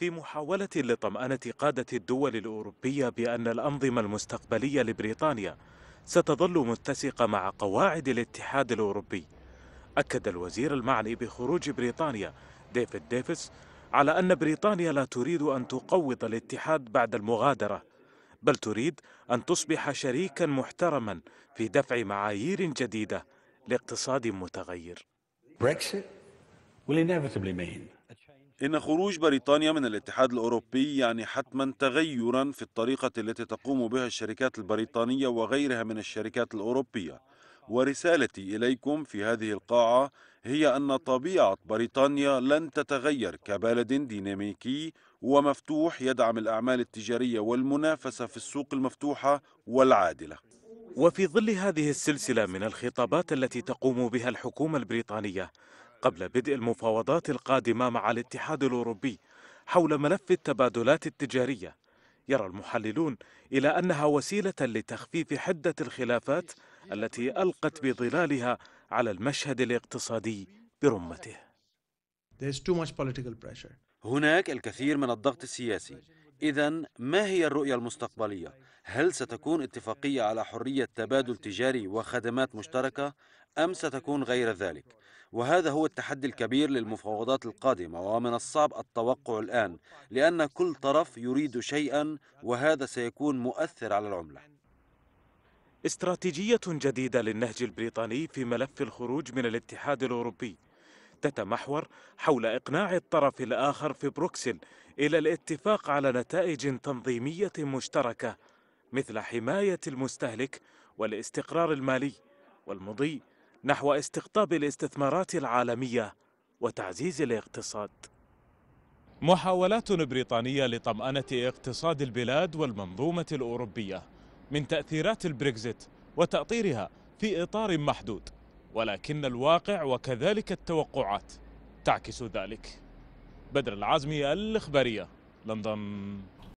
في محاولة لطمأنة قادة الدول الأوروبية بأن الأنظمة المستقبلية لبريطانيا ستظل متسقة مع قواعد الاتحاد الأوروبي أكد الوزير المعني بخروج بريطانيا ديفيد ديفيس على أن بريطانيا لا تريد أن تقوض الاتحاد بعد المغادرة بل تريد أن تصبح شريكا محترما في دفع معايير جديدة لاقتصاد متغير Brexit will inevitably mean إن خروج بريطانيا من الاتحاد الأوروبي يعني حتما تغيرا في الطريقة التي تقوم بها الشركات البريطانية وغيرها من الشركات الأوروبية ورسالتي إليكم في هذه القاعة هي أن طبيعة بريطانيا لن تتغير كبلد ديناميكي ومفتوح يدعم الأعمال التجارية والمنافسة في السوق المفتوحة والعادلة وفي ظل هذه السلسلة من الخطابات التي تقوم بها الحكومة البريطانية قبل بدء المفاوضات القادمة مع الاتحاد الأوروبي حول ملف التبادلات التجارية يرى المحللون إلى أنها وسيلة لتخفيف حدة الخلافات التي ألقت بظلالها على المشهد الاقتصادي برمته هناك الكثير من الضغط السياسي إذا ما هي الرؤية المستقبلية؟ هل ستكون اتفاقية على حرية تبادل تجاري وخدمات مشتركة أم ستكون غير ذلك؟ وهذا هو التحدي الكبير للمفاوضات القادمة ومن الصعب التوقع الآن لأن كل طرف يريد شيئا وهذا سيكون مؤثر على العملة استراتيجية جديدة للنهج البريطاني في ملف الخروج من الاتحاد الأوروبي تتمحور حول إقناع الطرف الآخر في بروكسل إلى الاتفاق على نتائج تنظيمية مشتركة مثل حماية المستهلك والاستقرار المالي والمضي نحو استقطاب الاستثمارات العالمية وتعزيز الاقتصاد محاولات بريطانية لطمأنة اقتصاد البلاد والمنظومة الأوروبية من تأثيرات البريكزيت وتأطيرها في إطار محدود ولكن الواقع وكذلك التوقعات تعكس ذلك بدر العازمي الإخبارية لندن